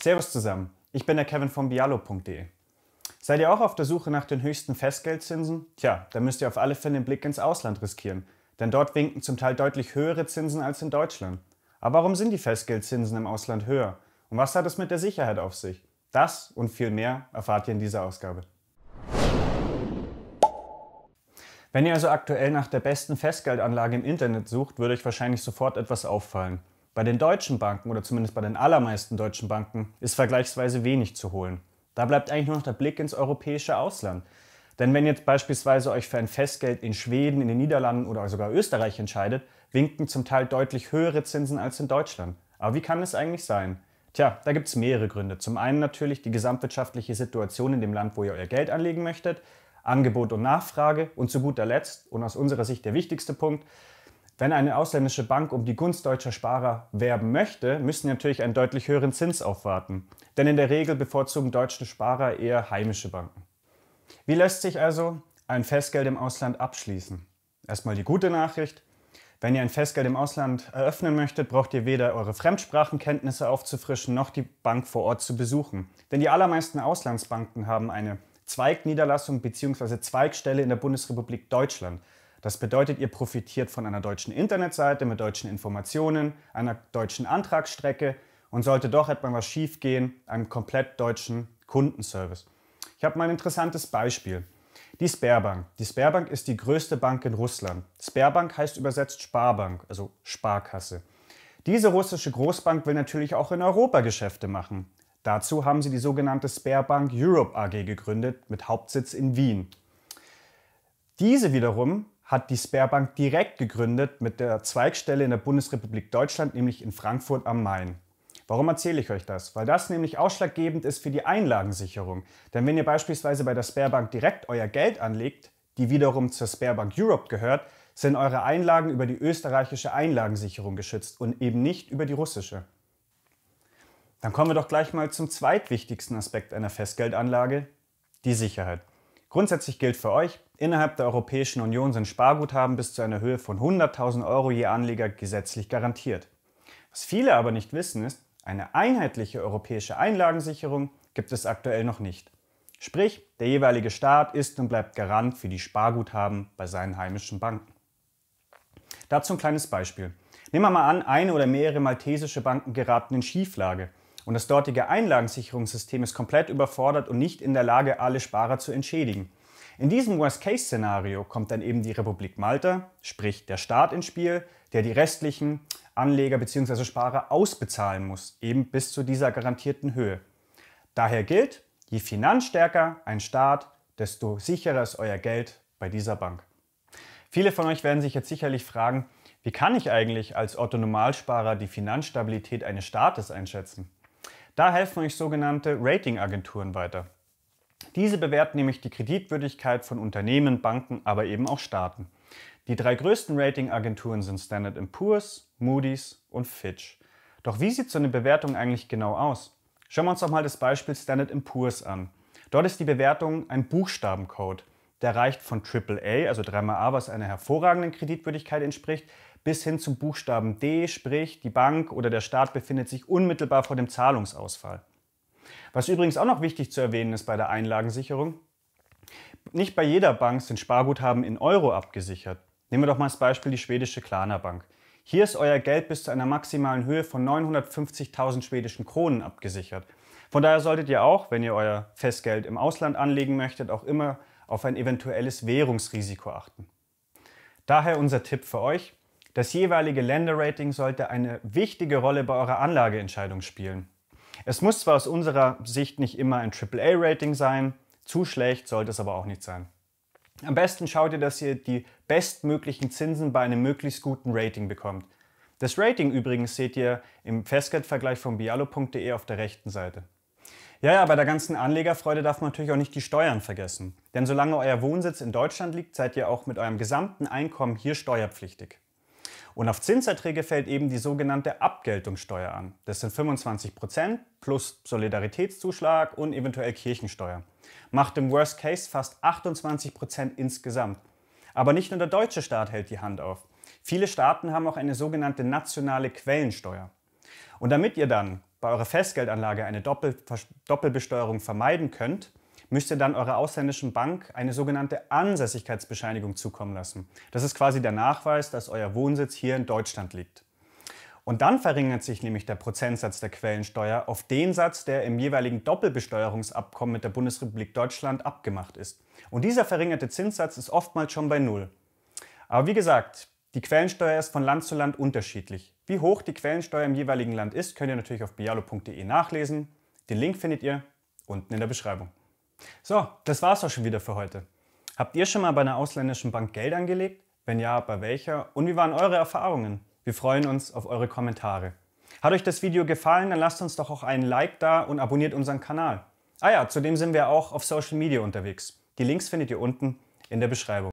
Servus zusammen, ich bin der Kevin von bialo.de. Seid ihr auch auf der Suche nach den höchsten Festgeldzinsen? Tja, dann müsst ihr auf alle Fälle den Blick ins Ausland riskieren, denn dort winken zum Teil deutlich höhere Zinsen als in Deutschland. Aber warum sind die Festgeldzinsen im Ausland höher? Und was hat es mit der Sicherheit auf sich? Das und viel mehr erfahrt ihr in dieser Ausgabe. Wenn ihr also aktuell nach der besten Festgeldanlage im Internet sucht, würde euch wahrscheinlich sofort etwas auffallen. Bei den deutschen Banken oder zumindest bei den allermeisten deutschen Banken ist vergleichsweise wenig zu holen. Da bleibt eigentlich nur noch der Blick ins europäische Ausland. Denn wenn jetzt beispielsweise euch für ein Festgeld in Schweden, in den Niederlanden oder sogar Österreich entscheidet, winken zum Teil deutlich höhere Zinsen als in Deutschland. Aber wie kann es eigentlich sein? Tja, da gibt es mehrere Gründe. Zum einen natürlich die gesamtwirtschaftliche Situation in dem Land, wo ihr euer Geld anlegen möchtet, Angebot und Nachfrage und zu guter Letzt und aus unserer Sicht der wichtigste Punkt, wenn eine ausländische Bank um die Gunst deutscher Sparer werben möchte, müssen sie natürlich einen deutlich höheren Zins aufwarten. Denn in der Regel bevorzugen deutsche Sparer eher heimische Banken. Wie lässt sich also ein Festgeld im Ausland abschließen? Erstmal die gute Nachricht. Wenn ihr ein Festgeld im Ausland eröffnen möchtet, braucht ihr weder eure Fremdsprachenkenntnisse aufzufrischen, noch die Bank vor Ort zu besuchen. Denn die allermeisten Auslandsbanken haben eine Zweigniederlassung bzw. Zweigstelle in der Bundesrepublik Deutschland. Das bedeutet, ihr profitiert von einer deutschen Internetseite mit deutschen Informationen, einer deutschen Antragsstrecke und sollte doch etwa was gehen, einem komplett deutschen Kundenservice. Ich habe mal ein interessantes Beispiel. Die Sperrbank. Die Sperrbank ist die größte Bank in Russland. Sperrbank heißt übersetzt Sparbank, also Sparkasse. Diese russische Großbank will natürlich auch in Europa Geschäfte machen. Dazu haben sie die sogenannte Sperrbank Europe AG gegründet mit Hauptsitz in Wien. Diese wiederum hat die Sperrbank direkt gegründet mit der Zweigstelle in der Bundesrepublik Deutschland, nämlich in Frankfurt am Main. Warum erzähle ich euch das? Weil das nämlich ausschlaggebend ist für die Einlagensicherung. Denn wenn ihr beispielsweise bei der Sperrbank direkt euer Geld anlegt, die wiederum zur Sperrbank Europe gehört, sind eure Einlagen über die österreichische Einlagensicherung geschützt und eben nicht über die russische. Dann kommen wir doch gleich mal zum zweitwichtigsten Aspekt einer Festgeldanlage, die Sicherheit. Grundsätzlich gilt für euch, innerhalb der Europäischen Union sind Sparguthaben bis zu einer Höhe von 100.000 Euro je Anleger gesetzlich garantiert. Was viele aber nicht wissen ist, eine einheitliche europäische Einlagensicherung gibt es aktuell noch nicht. Sprich, der jeweilige Staat ist und bleibt Garant für die Sparguthaben bei seinen heimischen Banken. Dazu ein kleines Beispiel. Nehmen wir mal an, eine oder mehrere maltesische Banken geraten in Schieflage und das dortige Einlagensicherungssystem ist komplett überfordert und nicht in der Lage, alle Sparer zu entschädigen. In diesem Worst-Case-Szenario kommt dann eben die Republik Malta, sprich der Staat ins Spiel, der die restlichen Anleger bzw. Sparer ausbezahlen muss, eben bis zu dieser garantierten Höhe. Daher gilt, je finanzstärker ein Staat, desto sicherer ist euer Geld bei dieser Bank. Viele von euch werden sich jetzt sicherlich fragen, wie kann ich eigentlich als Otto Normalsparer die Finanzstabilität eines Staates einschätzen? Da helfen euch sogenannte Ratingagenturen weiter. Diese bewerten nämlich die Kreditwürdigkeit von Unternehmen, Banken, aber eben auch Staaten. Die drei größten Ratingagenturen sind Standard Poor's, Moody's und Fitch. Doch wie sieht so eine Bewertung eigentlich genau aus? Schauen wir uns doch mal das Beispiel Standard Poor's an. Dort ist die Bewertung ein Buchstabencode. Der reicht von AAA, also 3 A, was einer hervorragenden Kreditwürdigkeit entspricht, bis hin zum Buchstaben D, sprich die Bank oder der Staat befindet sich unmittelbar vor dem Zahlungsausfall. Was übrigens auch noch wichtig zu erwähnen ist bei der Einlagensicherung, nicht bei jeder Bank sind Sparguthaben in Euro abgesichert. Nehmen wir doch mal als Beispiel die schwedische Klarna Bank. Hier ist euer Geld bis zu einer maximalen Höhe von 950.000 schwedischen Kronen abgesichert. Von daher solltet ihr auch, wenn ihr euer Festgeld im Ausland anlegen möchtet, auch immer auf ein eventuelles Währungsrisiko achten. Daher unser Tipp für euch, das jeweilige Länderrating sollte eine wichtige Rolle bei eurer Anlageentscheidung spielen. Es muss zwar aus unserer Sicht nicht immer ein AAA-Rating sein, zu schlecht sollte es aber auch nicht sein. Am besten schaut ihr, dass ihr die bestmöglichen Zinsen bei einem möglichst guten Rating bekommt. Das Rating übrigens seht ihr im Festgeldvergleich von bialo.de auf der rechten Seite. Ja, ja, bei der ganzen Anlegerfreude darf man natürlich auch nicht die Steuern vergessen. Denn solange euer Wohnsitz in Deutschland liegt, seid ihr auch mit eurem gesamten Einkommen hier steuerpflichtig. Und auf Zinserträge fällt eben die sogenannte Abgeltungssteuer an. Das sind 25 Prozent plus Solidaritätszuschlag und eventuell Kirchensteuer. Macht im Worst Case fast 28 Prozent insgesamt. Aber nicht nur der deutsche Staat hält die Hand auf. Viele Staaten haben auch eine sogenannte nationale Quellensteuer. Und damit ihr dann bei eurer Festgeldanlage eine Doppelbesteuerung vermeiden könnt, müsst ihr dann eurer ausländischen Bank eine sogenannte Ansässigkeitsbescheinigung zukommen lassen. Das ist quasi der Nachweis, dass euer Wohnsitz hier in Deutschland liegt. Und dann verringert sich nämlich der Prozentsatz der Quellensteuer auf den Satz, der im jeweiligen Doppelbesteuerungsabkommen mit der Bundesrepublik Deutschland abgemacht ist. Und dieser verringerte Zinssatz ist oftmals schon bei Null. Aber wie gesagt, die Quellensteuer ist von Land zu Land unterschiedlich. Wie hoch die Quellensteuer im jeweiligen Land ist, könnt ihr natürlich auf bialo.de nachlesen. Den Link findet ihr unten in der Beschreibung. So, das war's auch schon wieder für heute. Habt ihr schon mal bei einer ausländischen Bank Geld angelegt? Wenn ja, bei welcher? Und wie waren eure Erfahrungen? Wir freuen uns auf eure Kommentare. Hat euch das Video gefallen, dann lasst uns doch auch einen Like da und abonniert unseren Kanal. Ah ja, zudem sind wir auch auf Social Media unterwegs. Die Links findet ihr unten in der Beschreibung.